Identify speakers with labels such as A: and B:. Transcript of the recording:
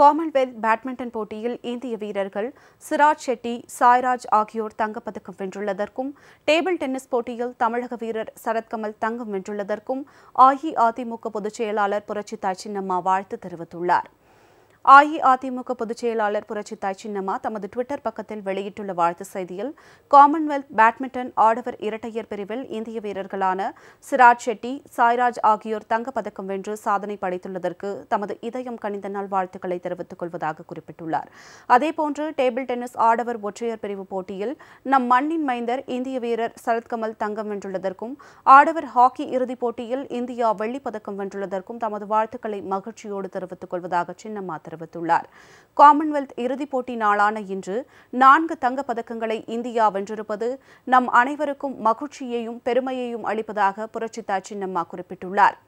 A: Commonwealth badminton போட்டியில் இந்திய வீரர்கள் சிராஜ் ஷெட்டி சாய்ராஜ் ஆகியோர் தங்கப்பதக்கம் வென்றுள்ளதற்கும் டேபிள் டென்னிஸ் போட்டியில் தமிழக வீரர் சரத்கமல் தங்கம் வென்றுள்ளதற்கும் அஇஅதிமுக பொதுச் செயலாளர் புரட்சி தாய் சின்னம்மா வாழ்த்து தெரிவித்துள்ளார் அஇஅதிமுக பொதுச் செயலாளர் புரட்சித்தாய் சின்னம்மா தமது டுவிட்டர் பக்கத்தில் வெளியிட்டுள்ள வாழ்த்து செய்தியில் காமன்வெல்த் பேட்மிண்டன் ஆடவர் இரட்டையர் பிரிவில் இந்திய வீரர்களான சிராஜ் ஷெட்டி சாய்ராஜ் ஆகியோர் தங்கப்பதக்கம் வென்று சாதனை படைத்துள்ளதற்கு தமது இதயம் கணிந்த நாள் வாழ்த்துக்களை தெரிவித்துக் கொள்வதாக குறிப்பிட்டுள்ளார் அதேபோன்று டேபிள் டென்னிஸ் ஆடவர் ஒற்றையர் பிரிவு போட்டியில் நம் மண்ணின் மைந்தர் இந்திய வீரர் சரத்கமல் தங்கம் வென்றுள்ளதற்கும் ஆடவர் ஹாக்கி இறுதிப் போட்டியில் இந்தியா வெள்ளிப்பதக்கம் வென்றுள்ளதற்கும் தமது வாழ்த்துக்களை மகிழ்ச்சியோடு தெரிவித்துக் கொள்வதாக சின்னம்மா தெரிவித்தார் தெரிவித்துள்ளார் காமன்வெல்த் இறுதிப் போட்டி நாளான இன்று நான்கு தங்கப் பதக்கங்களை இந்தியா வென்றிருப்பது நம் அனைவருக்கும் மகிழ்ச்சியையும் பெருமையையும் அளிப்பதாக புரட்சித்தா சின்னம்மா குறிப்பிட்டுள்ளார்